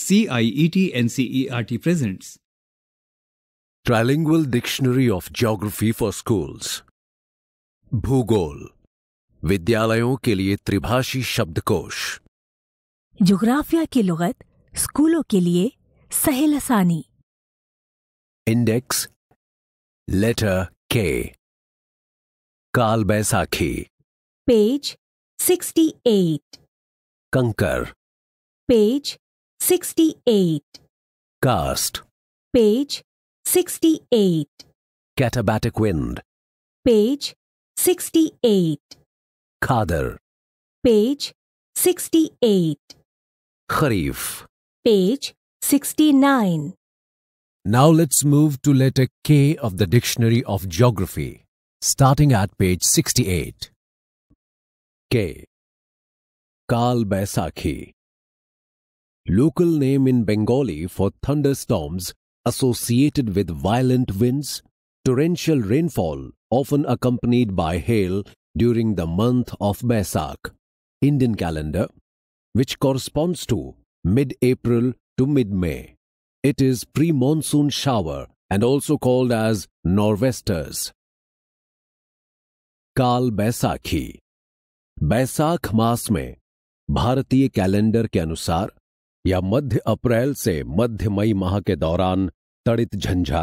CIET NCERT presents trilingual dictionary of geography for schools भूगोल विद्यालयों के लिए त्रिभाषी शब्दकोश जोग्राफिया की लुगत स्कूलों के लिए सहेल आसानी इंडेक्स लेटर के काल Baisakhi page 68 kankar page 68. Cast. Page 68. Katabatic wind. Page 68. Khadar. Page 68. Kharif. Page 69. Now let's move to letter K of the Dictionary of Geography, starting at page 68. K. Kal Baisakhi local name in Bengali for thunderstorms associated with violent winds, torrential rainfall often accompanied by hail during the month of Baisak, Indian calendar, which corresponds to mid-April to mid-May. It is pre-monsoon shower and also called as nor'westers. Kal Baisakhī, Baisakh मास में Bharatiya calendar. के या मध्य अप्रैल से मध्य मई माह के दौरान तड़ित झंझा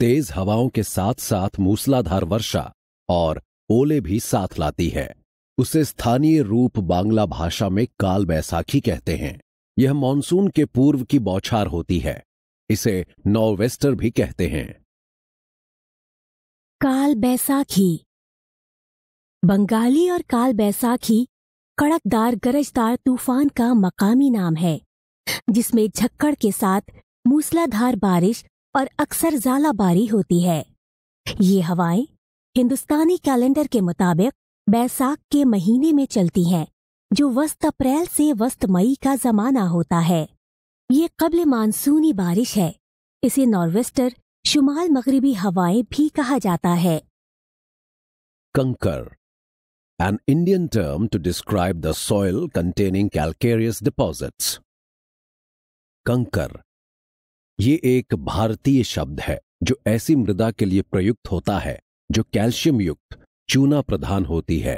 तेज हवाओं के साथ साथ मूसलाधार वर्षा और ओले भी साथ लाती है उसे स्थानीय रूप बांग्ला भाषा में काल बैसाखी कहते हैं यह मानसून के पूर्व की बौछार होती है इसे नॉवेस्टर भी कहते हैं काल बैसाखी बंगाली और काल बैसाखी कड़कदार गरजदार तूफान का मकामी नाम है जिसमें झक्कड़ के साथ मूसलाधार बारिश और अक्सर जालाबारी होती है ये हवाएं हिंदुस्तानी कैलेंडर के मुताबिक बैसाख के महीने में चलती हैं जो वस्त अप्रैल से वस्त मई का जमाना होता है ये कबल मानसूनी बारिश है इसे नॉर्वेस्टर शुमाल मगरबी हवाएं भी कहा जाता है kankar an Indian term to describe the soil containing calcareous deposits kankar ये एक भारतीय शब्द है जो ऐसी मृदा के लिए प्रयुक्त होता है जो कैल्शियम युक्त चूना प्रधान होती है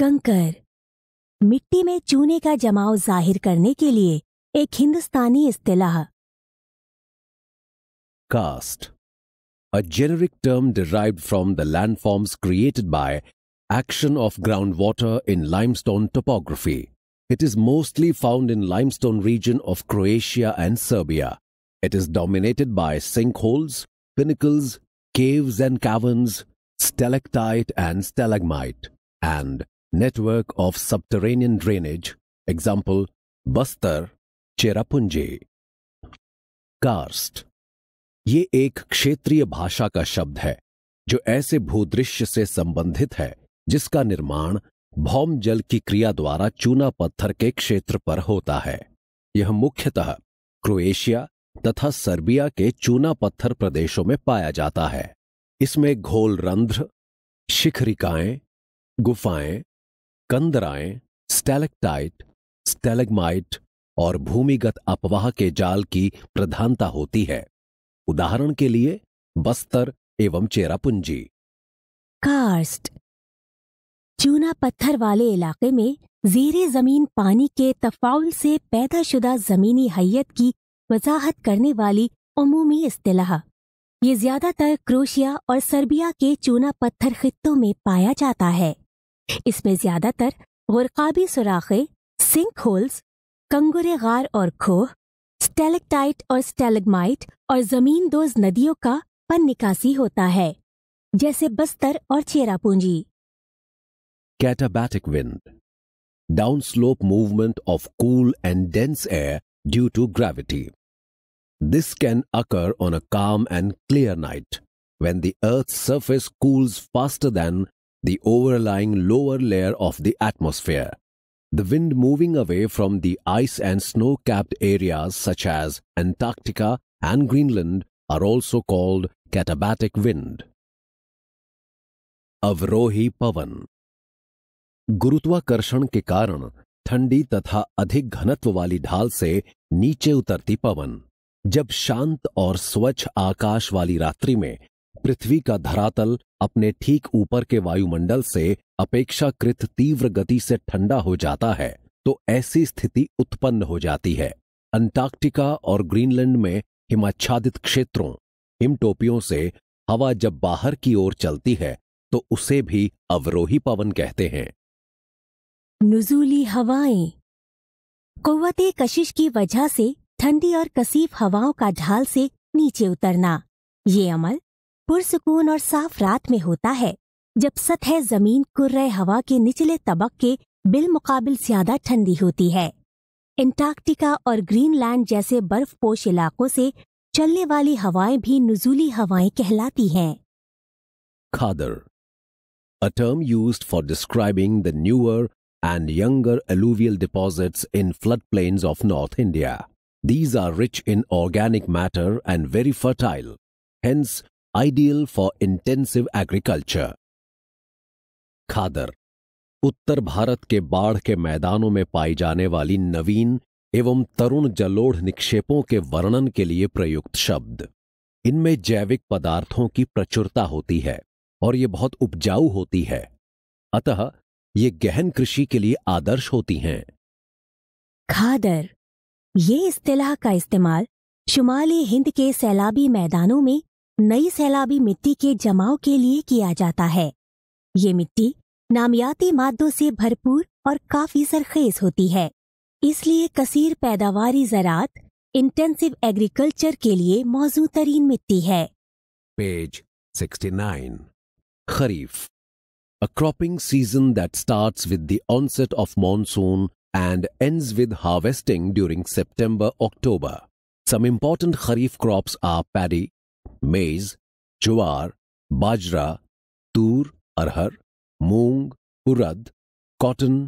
कंकर मिट्टी में चूने का जमाव जाहिर करने के लिए एक हिंदुस्तानी इस्तेलाह karst a generic term derive from the landforms created by action of ground water in limestone topography It is mostly found in limestone region of Croatia and Serbia. It is dominated by sinkholes, pinnacles, caves and caverns, stalactite and stalagmite, and network of subterranean drainage, example Bastar, Cherrapunji Karst. ये एक क्षेत्रीय भाषा का शब्द है जो ऐसे भूदृश्य से संबंधित है जिसका निर्माण भौम जल की क्रिया द्वारा चूना पत्थर के क्षेत्र पर होता है यह मुख्यतः क्रोएशिया तथा सर्बिया के चूना पत्थर प्रदेशों में पाया जाता है इसमें घोल रंध्र शिखरिकाएं गुफाएं कंदराएं स्टेलेक्टाइट स्टेलेगमाइट और भूमिगत अपवाह के जाल की प्रधानता होती है उदाहरण के लिए बस्तर एवं चेरापुंजी कास्ट चूना पत्थर वाले इलाके में जेर जमीन पानी के तफाउल से पैदाशुदा जमीनी हैयत की वजाहत करने वाली अमूमी असलाह ये ज्यादातर क्रोशिया और सर्बिया के चूना पत्थर खित्तों में पाया जाता है इसमें ज्यादातर गुरकाबी सुराखे सिंक होल्स कंगुरे गार और खोह स्टेलेक्टाइट और स्टेलगमाइट और जमीन दोज नदियों का पन निकासी होता है जैसे बस्तर और Cherrapunji Katabatic wind. Downslope movement of cool and dense air due to gravity. This can occur on a calm and clear night when the Earth's surface cools faster than the overlying lower layer of the atmosphere. The wind moving away from the ice and snow capped areas such as Antarctica and Greenland are also called katabatic wind. Avrohi Pavan गुरुत्वाकर्षण के कारण ठंडी तथा अधिक घनत्व वाली ढाल से नीचे उतरती पवन जब शांत और स्वच्छ आकाश वाली रात्रि में पृथ्वी का धरातल अपने ठीक ऊपर के वायुमंडल से अपेक्षाकृत तीव्र गति से ठंडा हो जाता है तो ऐसी स्थिति उत्पन्न हो जाती है अंटार्कटिका और ग्रीनलैंड में हिमाच्छादित क्षेत्रों हिमटोपियों से हवा जब बाहर की ओर चलती है तो उसे भी अवरोही पवन कहते हैं नुजूली हवाएं कुत कशिश की वजह से ठंडी और कसीफ हवाओं का ढाल से नीचे उतरना ये अमल पुरसकून और साफ रात में होता है जब सतह जमीन कुर्र हवा के निचले तबक के बिलमुकाबिल ज्यादा ठंडी होती है एंटार्क्टिका और ग्रीनलैंड जैसे बर्फपोश इलाकों से चलने वाली हवाएं भी नजूली हवाएं कहलाती हैं khadar a term use for describing the newer and younger alluvial deposits in floodplains of North India. These are rich in organic matter and very fertile, hence ideal for intensive agriculture. Khadar उत्तर भारत के बाढ़ के मैदानों में पाई जाने वाली नवीन एवं तरुण जलोढ़ निक्षेपों के वर्णन के लिए प्रयुक्त शब्द इनमें जैविक पदार्थों की प्रचुरता होती है और ये बहुत उपजाऊ होती है अतः ये गहन कृषि के लिए आदर्श होती हैं खादर ये इस्तेलाह का इस्तेमाल शुमाली हिंद के सैलाबी मैदानों में नई सैलाबी मिट्टी के जमाव के लिए किया जाता है ये मिट्टी नामियाती मादों से भरपूर और काफी सरखेज होती है इसलिए कसीर पैदावारी ज़रात इंटेंसिव एग्रीकल्चर के लिए मौजूद तरीन मिट्टी है पेज 69 kharif a cropping season that starts with the onset of monsoon and ends with harvesting during September October. Some important Kharif crops are paddy, maize, jowar, bajra, tur, arhar, moong, urad, cotton,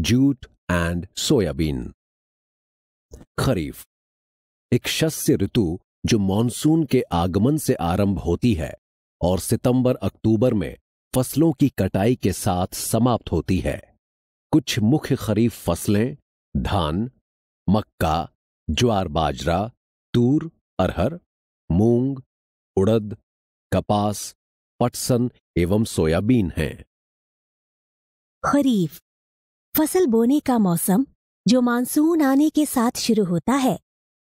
jute, and soybean. Kharif ek shasya ritu jo monsoon ke aagman se aarambh hoti hai और सितंबर अक्टूबर में फसलों की कटाई के साथ समाप्त होती है कुछ मुख्य खरीफ फसलें धान मक्का ज्वार बाजरा तूर अरहर मूंग उड़द कपास पटसन एवं सोयाबीन हैं खरीफ फसल बोने का मौसम जो मानसून आने के साथ शुरू होता है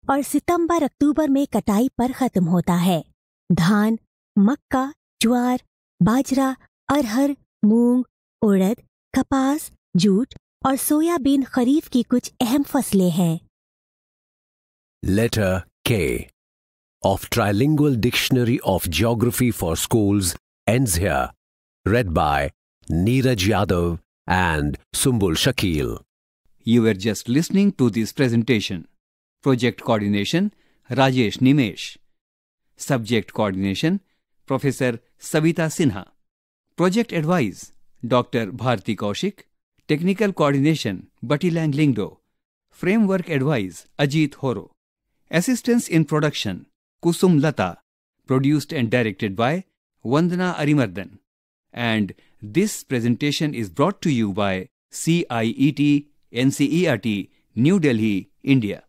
और सितंबर अक्टूबर में कटाई पर खत्म होता है धान मक्का ज्वार बाजरा अरहर मूंग उड़द कपास जूट और सोयाबीन खरीफ की कुछ अहम फसलें हैं letter K of trilingual dictionary of geography for school and read by Neeraj Yadav and Sumbul Shakeel you are just listening to this presentation project coordination Rajesh Nimesh subject coordination professor Savita Sinha Project Advice Dr. Bharti Kaushik, Technical Coordination Batilang Lingdo, Framework Advice Ajit Horo, Assistance in Production Kusum Lata, produced and directed by Vandana Arimardhan. And this presentation is brought to you by CIET NCERT, New Delhi, India.